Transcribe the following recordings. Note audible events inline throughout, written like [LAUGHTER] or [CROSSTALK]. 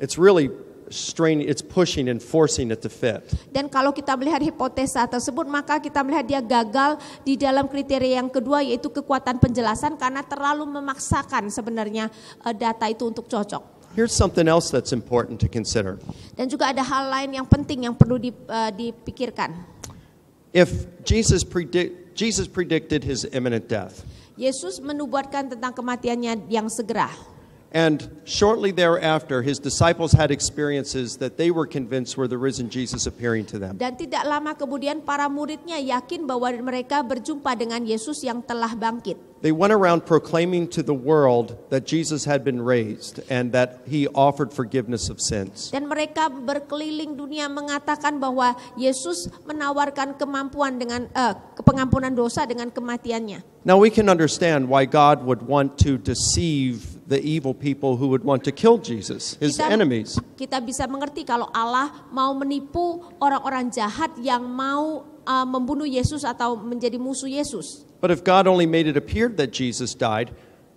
It's really straining, it's pushing and forcing it to fit. Dan kalau kita melihat hipotesa tersebut, maka kita melihat dia gagal di dalam kriteria yang kedua yaitu kekuatan penjelasan karena terlalu memaksakan sebenarnya eh, data itu untuk cocok. Here's something else that's important to consider. Dan juga ada hal lain yang penting yang perlu eh, dipikirkan. If Jesus predict Jesus predicted his imminent death. Yesus menubuatkan tentang kematiannya yang segera. And shortly thereafter, his disciples had experiences that they were convinced were the risen Jesus appearing to them. Dan tidak lama kemudian para muridnya yakin bahwa mereka berjumpa dengan Yesus yang telah bangkit. They went around proclaiming to the world that Jesus had been raised and that he offered forgiveness of sins. Dan mereka berkeliling dunia mengatakan bahwa Yesus menawarkan kemampuan dengan uh, pengampunan dosa dengan kematiannya. Now we can understand why God would want to deceive the evil people who would want to kill Jesus, his kita, enemies. Kita bisa mengerti kalau Allah mau menipu orang-orang jahat yang mau uh, membunuh Yesus atau menjadi musuh Yesus. But if God only made it appear that Jesus died,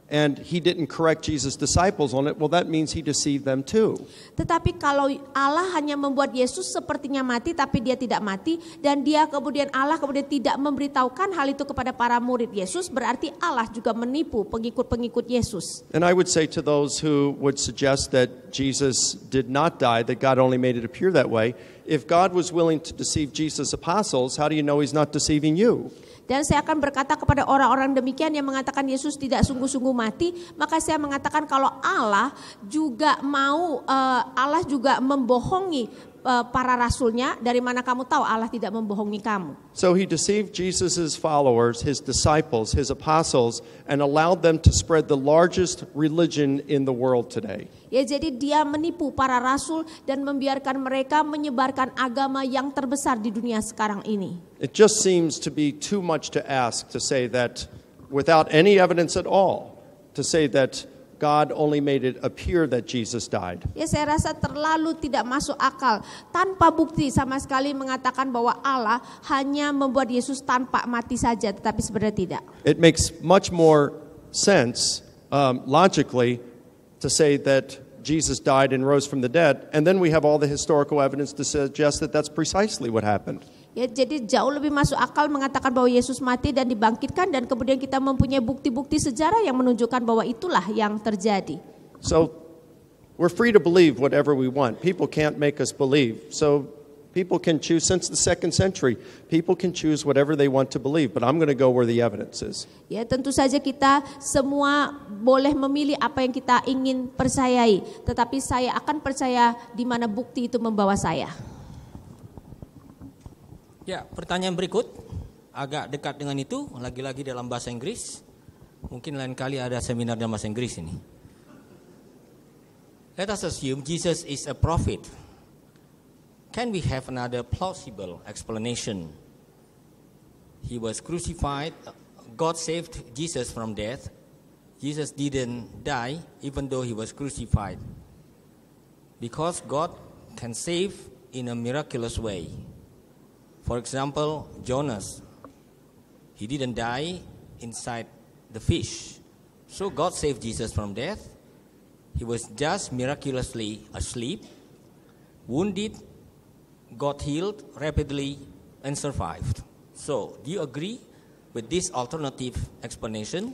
and he didn't correct Jesus' disciples on it, well, that means he deceived them too. Tetapi kalau Allah hanya membuat Yesus sepertinya mati, tapi dia tidak mati, dan dia kemudian Allah kemudian tidak memberitahukan hal itu kepada para murid Yesus, berarti Allah juga menipu pengikut-pengikut Yesus. And I would say to those who would suggest that Jesus did not die, that God only made it appear that way, if God was willing to deceive Jesus' apostles, how do you know he's not deceiving you? Dan saya akan berkata kepada orang-orang demikian yang mengatakan Yesus tidak sungguh-sungguh mati, maka saya mengatakan kalau Allah juga mau eh, Allah juga membohongi Eh, para rasulnya, dari mana kamu tahu Allah tidak membohongi kamu? So he deceived Jesus's followers, his disciples, his apostles, and allowed them to spread the largest religion in the world today. Ya, jadi dia menipu para rasul dan membiarkan mereka menyebarkan agama yang terbesar di dunia sekarang ini. It just seems to be too much to ask to say that without any evidence at all to say that God only made it appear that Jesus died. Ya saya rasa terlalu tidak masuk akal tanpa bukti sama sekali mengatakan bahwa Allah hanya membuat Yesus tanpa mati saja tetapi sebenarnya tidak. It makes much more sense um, logically to say that Jesus died and rose from the dead and then we have all the historical evidence to suggest that that's precisely what happened. Ya, jadi jauh lebih masuk akal mengatakan bahwa Yesus mati dan dibangkitkan dan kemudian kita mempunyai bukti-bukti sejarah yang menunjukkan bahwa itulah yang terjadi. So we're free to believe whatever we want. People can't make us believe. So people can choose since the second century. People can choose whatever they want to believe, but I'm going to go where the evidence is. Ya, tentu saja kita semua boleh memilih apa yang kita ingin percayai, tetapi saya akan percaya di mana bukti itu membawa saya. Ya, pertanyaan berikut agak dekat dengan itu, lagi-lagi dalam bahasa Inggris. Mungkin lain kali ada seminar dalam bahasa Inggris ini. Let us assume Jesus is a prophet. Can we have another plausible explanation? He was crucified. God saved Jesus from death. Jesus didn't die even though he was crucified. Because God can save in a miraculous way. For example, Jonas, he didn't die inside the fish. So God saved Jesus from death. He was just miraculously asleep, wounded, got healed rapidly, and survived. So, do you agree with this alternative explanation?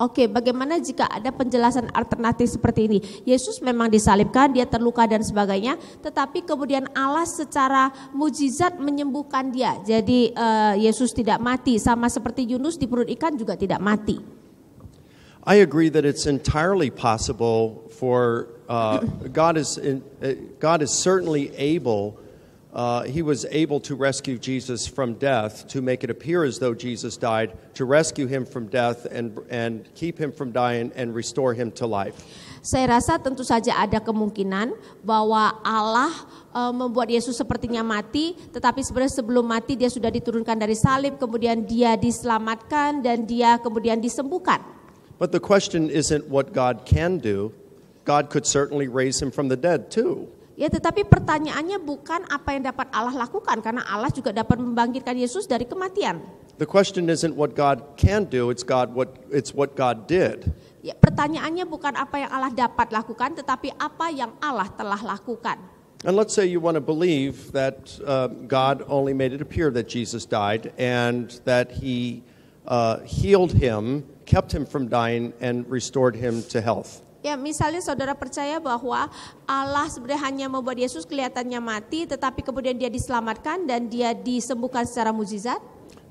Oke, bagaimana jika ada penjelasan alternatif seperti ini? Yesus memang disalibkan, dia terluka dan sebagainya, tetapi kemudian Allah secara mujizat menyembuhkan dia. Jadi uh, Yesus tidak mati, sama seperti Yunus di perut ikan juga tidak mati. I agree that it's entirely possible for uh, [CLEARS THROAT] God is in, eh, God is certainly able uh, he was able to rescue Jesus from death, to make it appear as though Jesus died, to rescue him from death and, and keep him from dying and restore him to life. Saya rasa tentu saja ada kemungkinan bahwa Allah uh, membuat Yesus sepertinya mati, tetapi sebenarnya sebelum mati dia sudah diturunkan dari salib, kemudian dia diselamatkan dan dia kemudian disembuhkan. But the question isn't what God can do. God could certainly raise him from the dead too. Ya, tetapi pertanyaannya bukan apa yang dapat Allah lakukan karena Allah juga dapat membangkitkan Yesus dari kematian. The question isn't what God can do, it's God what it's what God did. Ya, pertanyaannya bukan apa yang Allah dapat lakukan tetapi apa yang Allah telah lakukan. And let's say you want to believe that uh, God only made it appear that Jesus died and that he uh, healed him, kept him from dying and restored him to health. Ya, misalnya saudara percaya bahwa Allah sebenarnya hanya membuat Yesus kelihatannya mati, tetapi kemudian dia diselamatkan dan dia disembuhkan secara mujizat.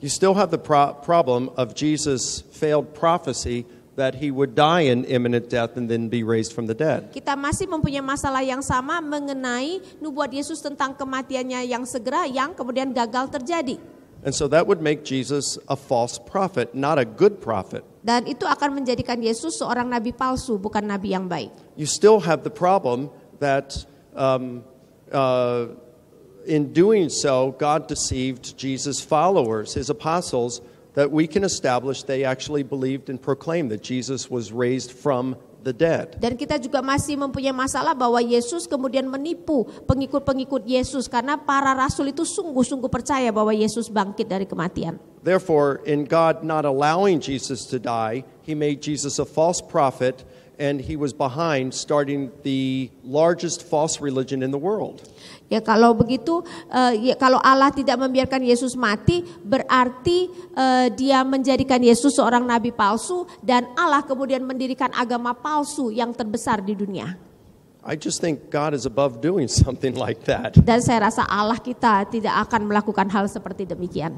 You still have the problem of Jesus' failed prophecy that he would die in imminent death and then be raised from the dead. Kita masih mempunyai masalah yang sama mengenai nubuat Yesus tentang kematiannya yang segera yang kemudian gagal terjadi. And so that would make Jesus a false prophet, not a good prophet. Dan itu akan menjadikan Yesus seorang nabi palsu, bukan nabi yang baik. You still have the problem that um, uh, in doing so, God deceived Jesus' followers, his apostles, that we can establish they actually believed and proclaimed that Jesus was raised from the dead. Dan kita juga masih mempunyai masalah bahwa Yesus kemudian menipu pengikut-pengikut Yesus karena para rasul itu sungguh-sungguh percaya bahwa Yesus bangkit dari kematian. Therefore, in God not allowing Jesus to die, he made Jesus a false prophet and he was behind starting the largest false religion in the world. Ya kalau begitu uh, ya, kalau Allah tidak membiarkan Yesus mati berarti uh, dia menjadikan Yesus seorang nabi palsu dan Allah kemudian mendirikan agama palsu yang terbesar di dunia. I just think God is above doing [LAUGHS] something like that. Dan saya rasa Allah kita tidak akan melakukan hal seperti demikian.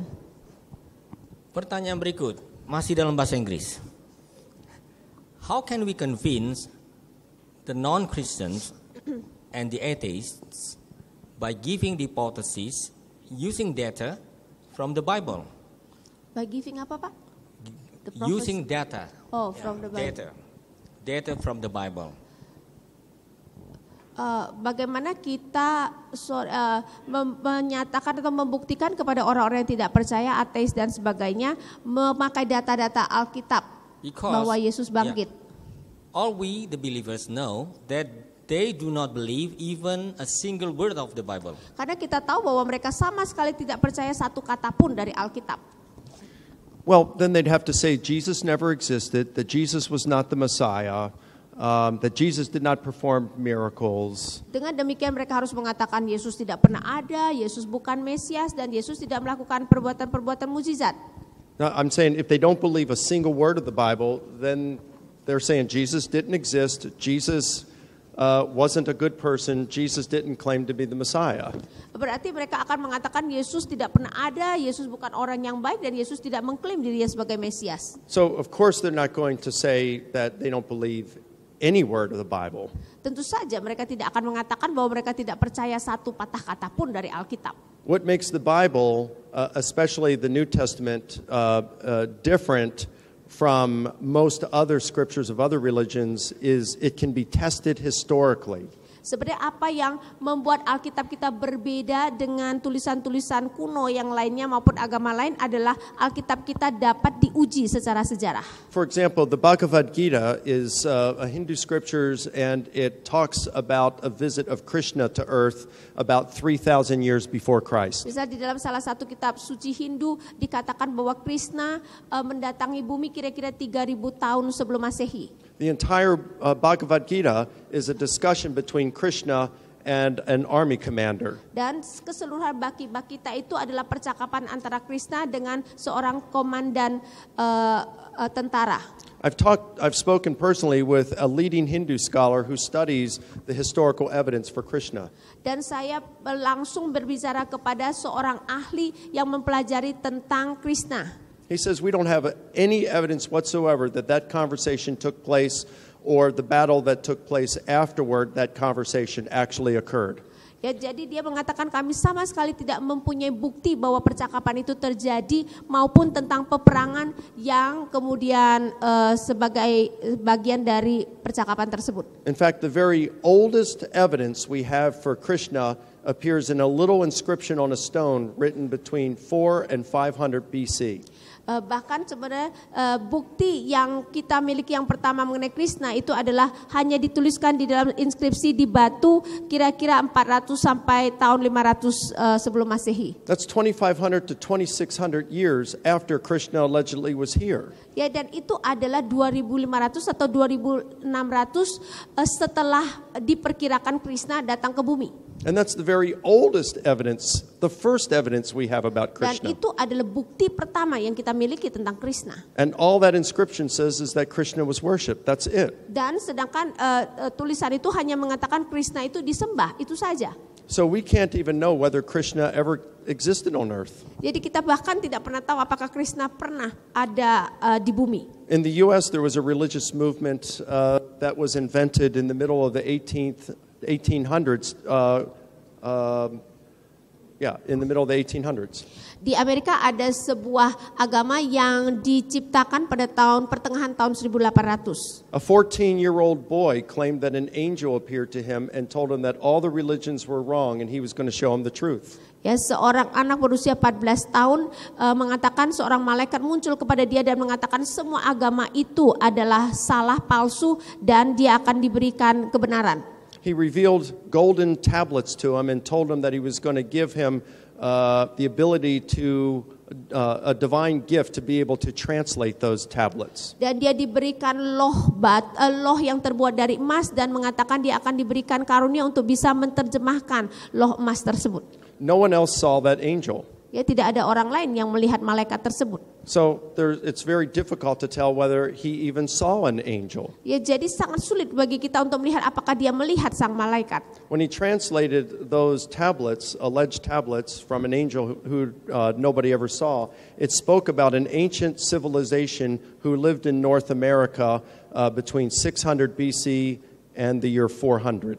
Pertanyaan berikut masih dalam bahasa Inggris how can we convince the non-Christians [COUGHS] and the atheists by giving the hypotheses using data from the Bible? By giving apa pak? using data. Oh, yeah. from the Bible. Data, data from the Bible. Uh, bagaimana kita uh, menyatakan atau membuktikan kepada orang-orang yang tidak percaya, ateis dan sebagainya, memakai data-data Alkitab Because, bahwa Yesus ya, bangkit. Yeah all we, the believers, know that they do not believe even a single word of the Bible. Karena kita tahu bahwa mereka sama sekali tidak percaya satu kata pun dari Alkitab. Well, then they'd have to say Jesus never existed, that Jesus was not the Messiah, um, that Jesus did not perform miracles. Dengan demikian mereka harus mengatakan Yesus tidak pernah ada, Yesus bukan Mesias dan Yesus tidak melakukan perbuatan-perbuatan mujizat. Now, I'm saying if they don't believe a single word of the Bible, then They're saying Jesus didn't exist, Jesus uh, wasn't a good person, Jesus didn't claim to be the Messiah. Berarti mereka akan mengatakan Yesus tidak pernah ada, Yesus bukan orang yang baik dan Yesus tidak mengklaim dirinya sebagai Mesias. So of course they're not going to say that they don't believe any word of the Bible. Tentu saja mereka tidak akan mengatakan bahwa mereka tidak percaya satu patah kata pun dari Alkitab. What makes the Bible, uh, especially the New Testament, uh, uh different? from most other scriptures of other religions is it can be tested historically. Sebenarnya apa yang membuat Alkitab kita berbeda dengan tulisan-tulisan kuno yang lainnya maupun agama lain adalah Alkitab kita dapat diuji secara sejarah. For example, the Bhagavad Gita is uh, a Hindu scriptures and it talks about a visit of Krishna to earth about 3000 years before Christ. Bisa di dalam salah satu kitab suci Hindu dikatakan bahwa Krishna uh, mendatangi bumi kira-kira 3000 tahun sebelum Masehi. The entire uh, Bhagavad Gita is a discussion between Krishna and an army commander. Dan keseluruhan Bhagavad itu adalah percakapan antara Krishna dengan seorang komandan uh, uh, tentara. I've talked I've spoken personally with a leading Hindu scholar who studies the historical evidence for Krishna. Dan saya langsung berbicara kepada seorang ahli yang mempelajari tentang Krishna. He says, We don't have any evidence whatsoever that that conversation took place or the battle that took place afterward, that conversation actually occurred. Ya, jadi dia mengatakan kami sama sekali tidak mempunyai bukti bahwa percakapan itu terjadi maupun tentang peperangan yang kemudian uh, sebagai bagian dari percakapan tersebut. In fact, the very oldest evidence we have for Krishna appears in a little inscription on a stone written between 4 and 500 BC. Eh, bahkan sebenarnya eh, bukti yang kita miliki yang pertama mengenai Krishna itu adalah hanya dituliskan di dalam inskripsi di batu kira-kira 400 sampai tahun 500 uh, eh, sebelum Masehi. That's 2500 to 2600 years after Krishna allegedly was here. Ya dan itu adalah 2500 atau 2600 uh, setelah diperkirakan Krishna datang ke bumi. And that's the very oldest evidence, the first evidence we have about Krishna. Dan itu adalah bukti pertama yang kita miliki tentang Krishna. And all that inscription says is that Krishna was worshipped. That's it. Dan sedangkan uh, tulisan itu hanya mengatakan Krishna itu disembah, itu saja. So we can't even know whether Krishna ever existed on earth. Jadi kita bahkan tidak pernah tahu apakah Krishna pernah ada uh, di bumi. In the US there was a religious movement uh, that was invented in the middle of the 18th 1800s. Uh, um, yeah, in the middle of the 1800s. Di Amerika ada sebuah agama yang diciptakan pada tahun pertengahan tahun 1800. A 14-year-old boy claimed that an angel appeared to him and told him that all the religions were wrong and he was going to show him the truth. Ya, seorang anak berusia 14 tahun uh, mengatakan seorang malaikat muncul kepada dia dan mengatakan semua agama itu adalah salah palsu dan dia akan diberikan kebenaran. he revealed golden tablets to him and told him that he was going to give him uh, the ability to uh, a divine gift to be able to translate those tablets. Dan dia diberikan loh bat, uh, loh yang terbuat dari emas dan mengatakan dia akan diberikan karunia untuk bisa menterjemahkan loh emas tersebut. No one else saw that angel. Ya tidak ada orang lain yang melihat malaikat tersebut. So there, it's very difficult to tell whether he even saw an angel. Ya jadi sangat sulit bagi kita untuk melihat apakah dia melihat sang malaikat. When he translated those tablets, alleged tablets from an angel who, who uh, nobody ever saw, it spoke about an ancient civilization who lived in North America uh, between 600 BC and the year 400.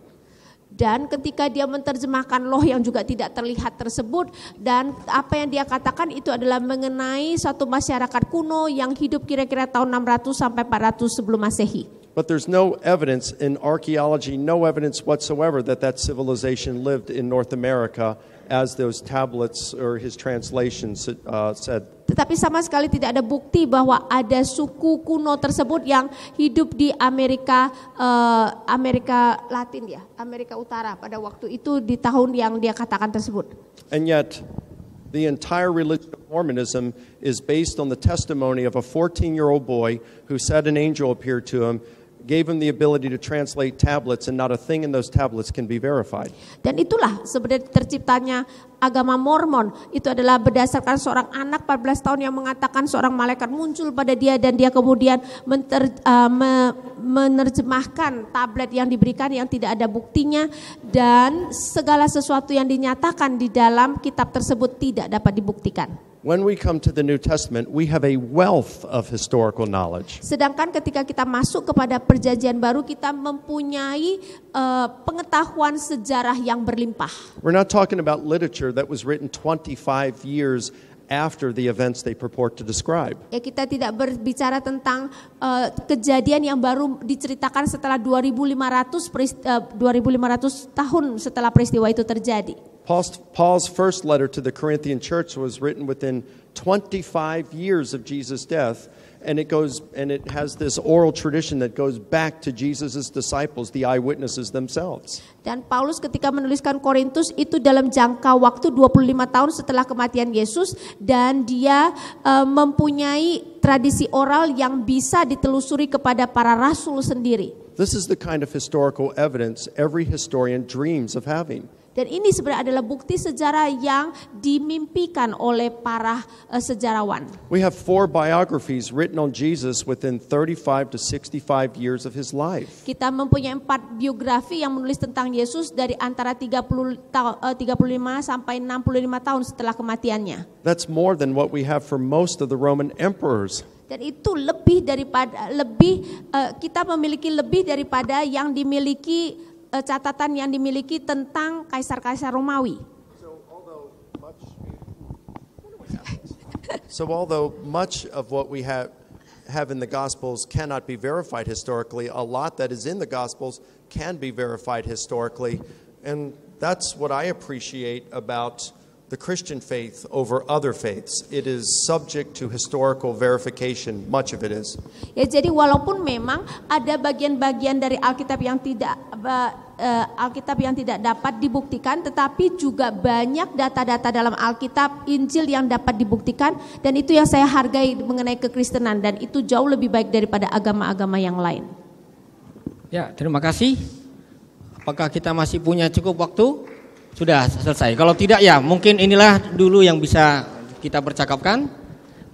Dan ketika dia menerjemahkan loh yang juga tidak terlihat tersebut dan apa yang dia katakan itu adalah mengenai satu masyarakat kuno yang hidup kira-kira tahun 600 sampai 400 sebelum Masehi. But there's no evidence in archaeology, no evidence whatsoever that that civilization lived in North America as those tablets or his translations uh, said. Tetapi sama sekali tidak ada bukti bahwa ada suku kuno tersebut yang hidup di Amerika uh, Amerika Latin ya, Amerika Utara pada waktu itu di tahun yang dia katakan tersebut. And yet the entire religion of Mormonism is based on the testimony of a 14-year-old boy who said an angel appeared to him gave him the ability to translate tablets and not a thing in those tablets can be verified. Dan itulah sebenarnya terciptanya agama Mormon itu adalah berdasarkan seorang anak 14 tahun yang mengatakan seorang malaikat muncul pada dia dan dia kemudian menter, uh, me, menerjemahkan tablet yang diberikan yang tidak ada buktinya dan segala sesuatu yang dinyatakan di dalam kitab tersebut tidak dapat dibuktikan. When we come to the New Testament, we have a wealth of historical knowledge. Sedangkan ketika kita masuk kepada Perjanjian Baru, kita mempunyai uh, pengetahuan sejarah yang berlimpah. We're not talking about that was written 25 years after the events they purport to describe. Ya kita tidak berbicara tentang eh, kejadian yang baru diceritakan setelah 2500 tahun setelah peristiwa itu terjadi. Paul's first letter to the Corinthian church was written within 25 years of Jesus' death. and it goes and it has this oral tradition that goes back to Jesus' disciples, the eyewitnesses themselves. Dan Paulus ketika menuliskan Korintus itu dalam jangka waktu 25 tahun setelah kematian Yesus dan dia uh, mempunyai tradisi oral yang bisa ditelusuri kepada para rasul sendiri. This is the kind of historical evidence every historian dreams of having. Dan ini sebenarnya adalah bukti sejarah yang dimimpikan oleh para uh, sejarawan. We have four biographies written on Jesus within 35 to 65 years of his life. Kita mempunyai empat biografi yang menulis tentang Yesus dari antara 30 ta- eh, uh, 35 sampai 65 tahun setelah kematiannya. That's more than what we have for most of the Roman emperors. Dan itu lebih daripada lebih uh, kita memiliki lebih daripada yang dimiliki Eh, catatan yang dimiliki tentang kaisar-kaisar Romawi. So although much [LAUGHS] of what we have have in the Gospels cannot be verified historically, a lot that is in the Gospels can be verified historically, and that's what I appreciate about the Christian faith over other faiths. It is subject to historical verification, much of it is. Ya jadi walaupun memang ada bagian-bagian dari Alkitab yang tidak uh, Alkitab yang tidak dapat dibuktikan, tetapi juga banyak data-data dalam Alkitab, Injil yang dapat dibuktikan, dan itu yang saya hargai mengenai kekristenan, dan itu jauh lebih baik daripada agama-agama yang lain. Ya, terima kasih. Apakah kita masih punya cukup waktu? Sudah selesai. Kalau tidak ya, mungkin inilah dulu yang bisa kita percakapkan,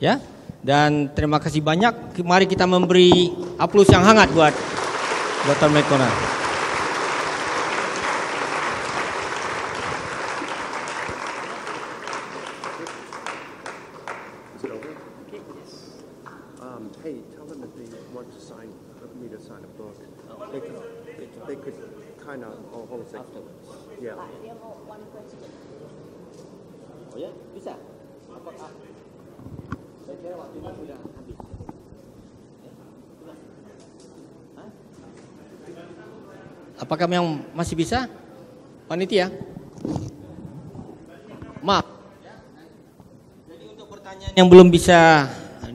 ya. Dan terima kasih banyak. Mari kita memberi aplaus yang hangat buat Dr. McConnell. hey, tell them that they want to sign me to sign a book. Oh. They could, they, they could kind of all hold it. Afterwards. Yeah. Pak, dia mau one question. Oh ya, bisa. Apakah? Saya kira waktunya sudah habis. Apakah yang masih bisa? Panitia? Maaf. Jadi untuk pertanyaan yang belum bisa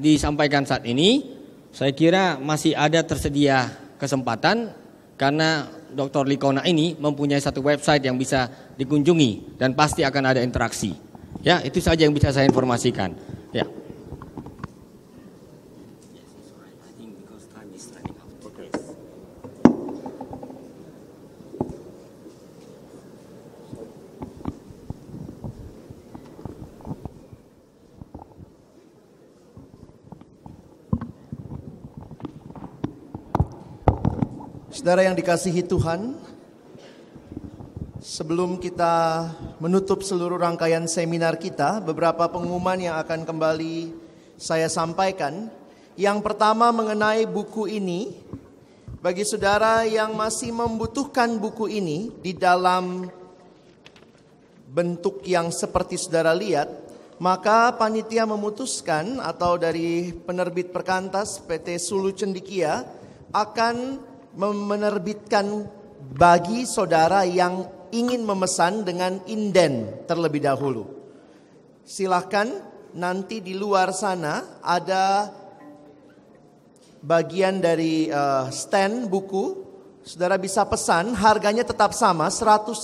disampaikan saat ini, saya kira masih ada tersedia kesempatan karena Dr. Likona ini mempunyai satu website yang bisa dikunjungi dan pasti akan ada interaksi. Ya, itu saja yang bisa saya informasikan. Saudara yang dikasihi Tuhan, sebelum kita menutup seluruh rangkaian seminar kita, beberapa pengumuman yang akan kembali saya sampaikan. Yang pertama mengenai buku ini, bagi saudara yang masih membutuhkan buku ini di dalam bentuk yang seperti saudara lihat, maka panitia memutuskan atau dari penerbit Perkantas PT Sulu Cendikia akan menerbitkan bagi saudara yang ingin memesan dengan inden terlebih dahulu. Silahkan nanti di luar sana ada bagian dari uh, stand buku Saudara bisa pesan, harganya tetap sama,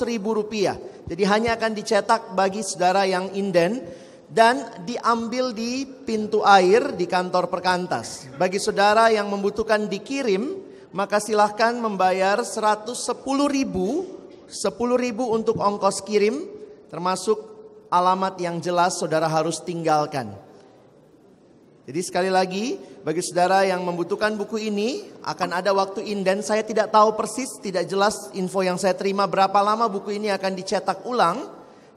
ribu rupiah. Jadi hanya akan dicetak bagi saudara yang inden dan diambil di pintu air di kantor perkantas. Bagi saudara yang membutuhkan dikirim, maka silahkan membayar 110 ribu, 10 ribu untuk ongkos kirim, termasuk alamat yang jelas saudara harus tinggalkan. Jadi sekali lagi, bagi saudara yang membutuhkan buku ini, akan ada waktu inden. Saya tidak tahu persis, tidak jelas info yang saya terima berapa lama buku ini akan dicetak ulang.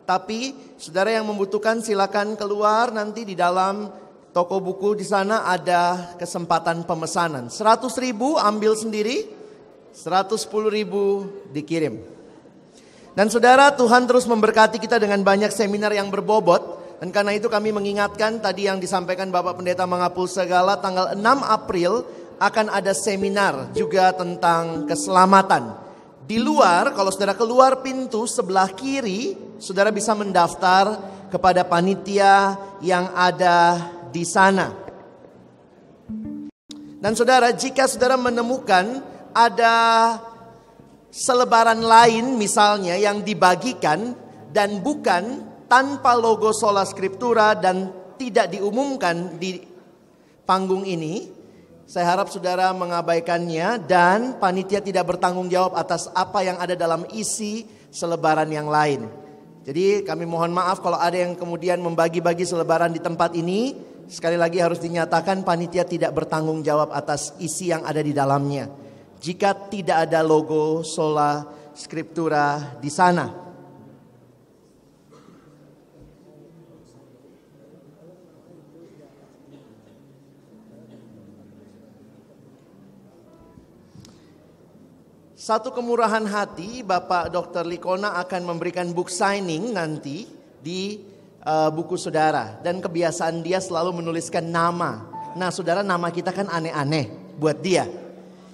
Tapi saudara yang membutuhkan silakan keluar nanti di dalam toko buku di sana ada kesempatan pemesanan. 100 ribu ambil sendiri, 110 ribu dikirim. Dan saudara Tuhan terus memberkati kita dengan banyak seminar yang berbobot. Dan karena itu kami mengingatkan tadi yang disampaikan Bapak Pendeta Mangapul Segala tanggal 6 April akan ada seminar juga tentang keselamatan. Di luar, kalau saudara keluar pintu sebelah kiri, saudara bisa mendaftar kepada panitia yang ada di sana. Dan saudara, jika saudara menemukan ada selebaran lain misalnya yang dibagikan dan bukan tanpa logo sola scriptura dan tidak diumumkan di panggung ini, saya harap saudara mengabaikannya dan panitia tidak bertanggung jawab atas apa yang ada dalam isi selebaran yang lain. Jadi kami mohon maaf kalau ada yang kemudian membagi-bagi selebaran di tempat ini, Sekali lagi harus dinyatakan panitia tidak bertanggung jawab atas isi yang ada di dalamnya. Jika tidak ada logo sola skriptura di sana. Satu kemurahan hati Bapak Dr. Likona akan memberikan book signing nanti di uh, buku saudara dan kebiasaan dia selalu menuliskan nama. Nah, saudara nama kita kan aneh-aneh buat dia.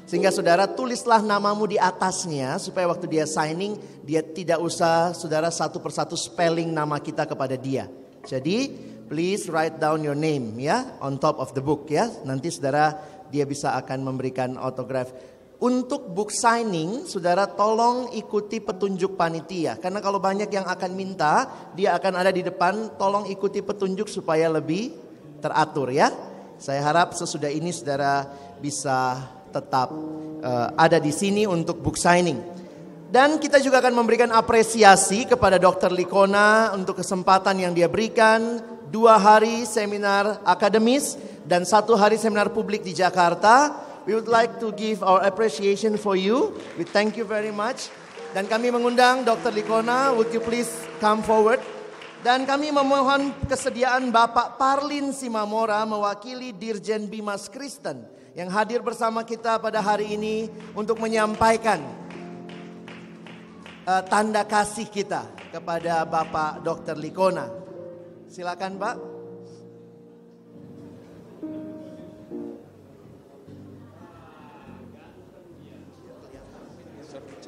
Sehingga saudara tulislah namamu di atasnya supaya waktu dia signing dia tidak usah saudara satu persatu spelling nama kita kepada dia. Jadi please write down your name ya on top of the book ya. Nanti saudara dia bisa akan memberikan autograph. Untuk book signing, saudara tolong ikuti petunjuk panitia. Karena kalau banyak yang akan minta, dia akan ada di depan. Tolong ikuti petunjuk supaya lebih teratur ya. Saya harap sesudah ini saudara bisa tetap uh, ada di sini untuk book signing. Dan kita juga akan memberikan apresiasi kepada Dr. Likona untuk kesempatan yang dia berikan. Dua hari seminar akademis dan satu hari seminar publik di Jakarta We would like to give our appreciation for you. We thank you very much. Dan kami mengundang Dr. Likona, would you please come forward? Dan kami memohon kesediaan Bapak Parlin Simamora mewakili Dirjen Bimas Kristen yang hadir bersama kita pada hari ini untuk menyampaikan uh, tanda kasih kita kepada Bapak Dr. Likona. Silakan, Pak.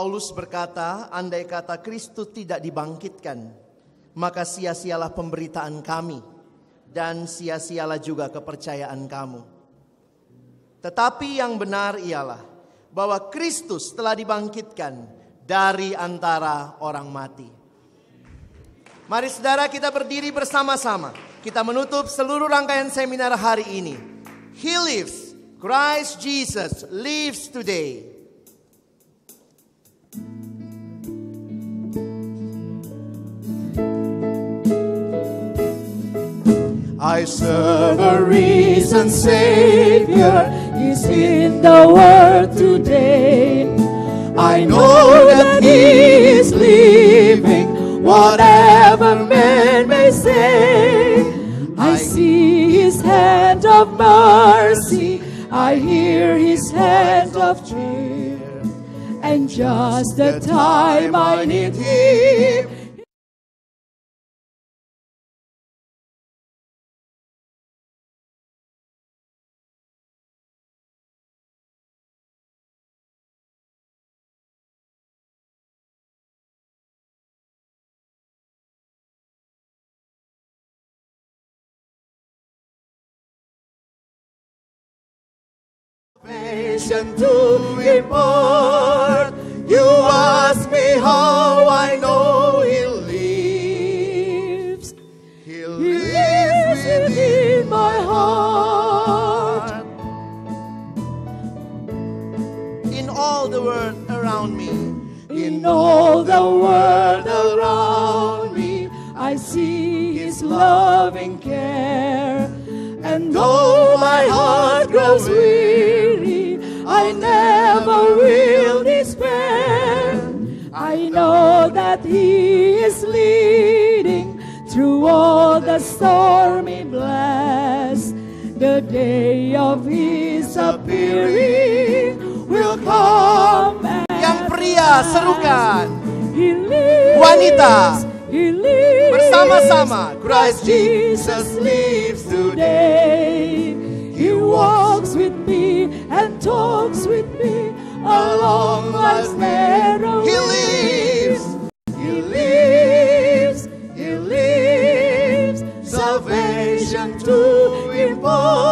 Paulus berkata, andai kata Kristus tidak dibangkitkan, maka sia-sialah pemberitaan kami dan sia-sialah juga kepercayaan kamu. Tetapi yang benar ialah bahwa Kristus telah dibangkitkan dari antara orang mati. Mari saudara kita berdiri bersama-sama. Kita menutup seluruh rangkaian seminar hari ini. He lives. Christ Jesus lives today. I serve a risen Savior. He's in the world today. I know that He is living, whatever man may say. I see His hand of mercy. I hear His hand of cheer. And just the time I need Him. salvation to impart. You ask me how I know He lives. He lives within my heart. In all the world around me, in all the world around me, I see His loving care. And though my heart grows weary, I never will despair. I know that He is leading through all the stormy blast. The day of His appearing will come. Yang pria serukan. Wanita bersama-sama Christ Jesus lives today. He walks Talks with me and talks with me along life's narrow He lives. He lives. He lives. Salvation to born.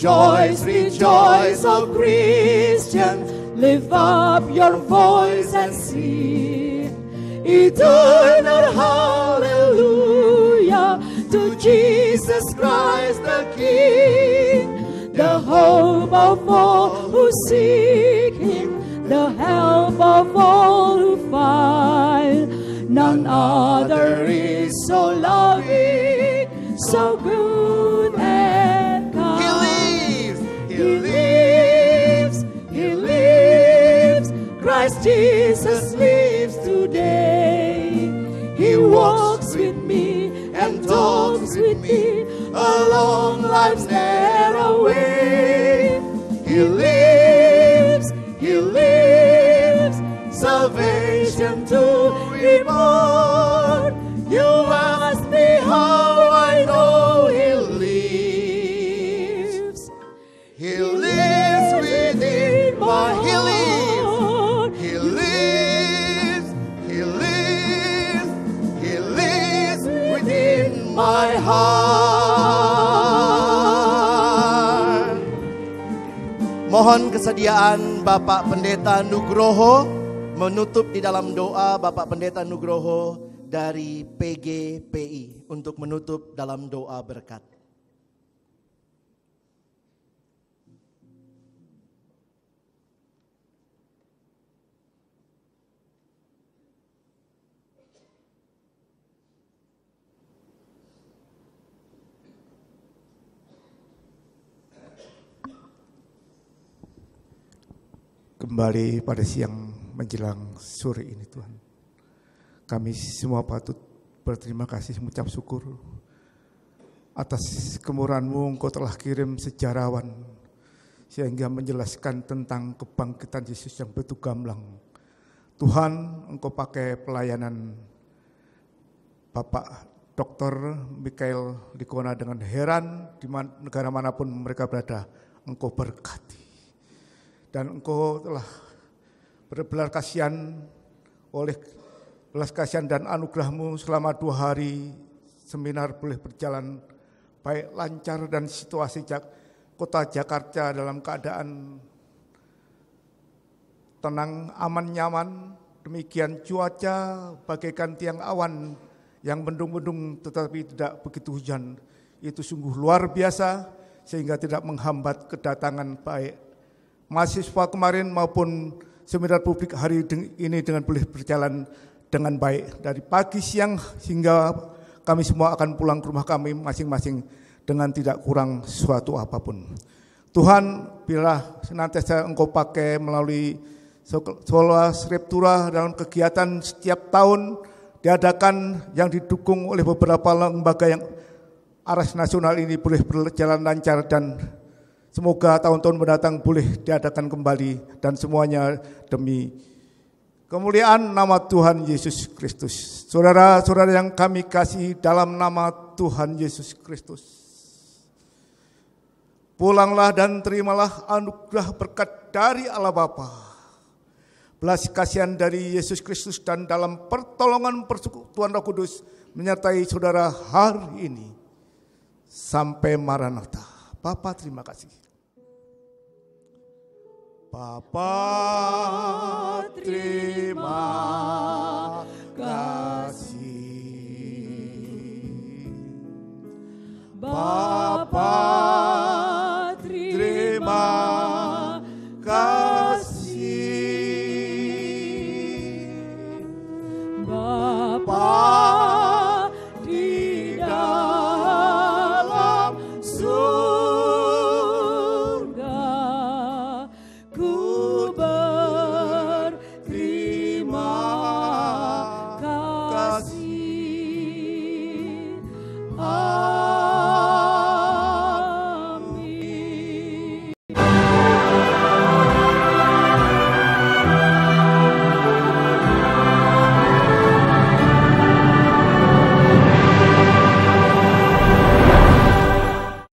Rejoice, rejoice, O Christian, lift up your voice and sing. Eternal hallelujah to Jesus Christ the King, the hope of all who seek Him, the help of all who find. None other is so loving, so good As Jesus lives today. He walks with me and talks with me along life's narrow way. He lives, He lives, salvation to born. You must be home. my heart. Mohon kesediaan Bapak Pendeta Nugroho menutup di dalam doa Bapak Pendeta Nugroho dari PGPI untuk menutup dalam doa berkat. kembali pada siang menjelang sore ini Tuhan. Kami semua patut berterima kasih mengucap syukur atas kemurahan-Mu Engkau telah kirim sejarawan sehingga menjelaskan tentang kebangkitan Yesus yang begitu gamblang. Tuhan, Engkau pakai pelayanan Bapak Dr. Mikael Likona dengan heran di negara manapun mereka berada. Engkau berkati dan engkau telah berbelas kasihan oleh belas kasihan dan anugerahmu selama dua hari seminar boleh berjalan baik lancar dan situasi jak kota Jakarta dalam keadaan tenang, aman, nyaman. Demikian cuaca bagaikan tiang awan yang mendung-mendung tetapi tidak begitu hujan. Itu sungguh luar biasa sehingga tidak menghambat kedatangan baik mahasiswa kemarin maupun seminar publik hari ini dengan boleh berjalan dengan baik dari pagi siang hingga kami semua akan pulang ke rumah kami masing-masing dengan tidak kurang suatu apapun. Tuhan, bila senantiasa Engkau pakai melalui sekolah skriptura dalam kegiatan setiap tahun diadakan yang didukung oleh beberapa lembaga yang aras nasional ini boleh berjalan lancar dan Semoga tahun-tahun mendatang boleh diadakan kembali dan semuanya demi kemuliaan nama Tuhan Yesus Kristus. Saudara-saudara yang kami kasih dalam nama Tuhan Yesus Kristus. Pulanglah dan terimalah anugerah berkat dari Allah Bapa. Belas kasihan dari Yesus Kristus dan dalam pertolongan persekutuan Roh Kudus menyertai saudara hari ini. Sampai Maranatha. Bapak terima kasih. Papa.